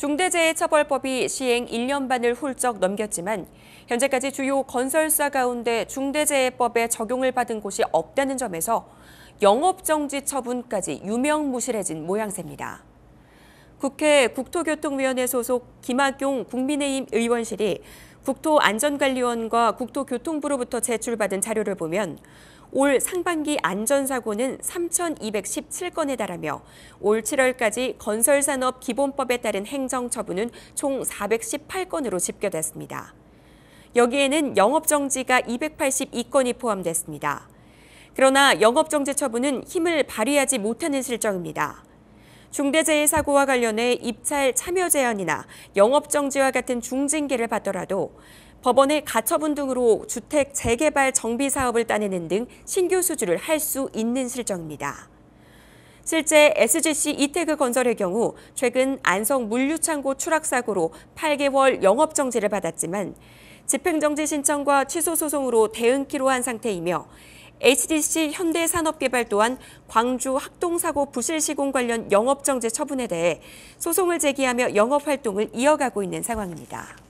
중대재해처벌법이 시행 1년 반을 훌쩍 넘겼지만 현재까지 주요 건설사 가운데 중대재해법에 적용을 받은 곳이 없다는 점에서 영업정지 처분까지 유명무실해진 모양새입니다. 국회 국토교통위원회 소속 김학용 국민의힘 의원실이 국토안전관리원과 국토교통부로부터 제출받은 자료를 보면 올 상반기 안전사고는 3,217건에 달하며 올 7월까지 건설산업 기본법에 따른 행정처분은 총 418건으로 집계됐습니다. 여기에는 영업정지가 282건이 포함됐습니다. 그러나 영업정지 처분은 힘을 발휘하지 못하는 실정입니다. 중대재해 사고와 관련해 입찰 참여 제한이나 영업정지와 같은 중징계를 받더라도 법원의 가처분 등으로 주택 재개발 정비 사업을 따내는 등 신규 수주를 할 수 있는 실정입니다. 실제 SGC 이태그 건설의 경우 최근 안성 물류창고 추락 사고로 8개월 영업 정지를 받았지만 집행정지 신청과 취소 소송으로 대응키로 한 상태이며 HDC 현대산업개발 또한 광주 학동사고 부실 시공 관련 영업정지 처분에 대해 소송을 제기하며 영업활동을 이어가고 있는 상황입니다.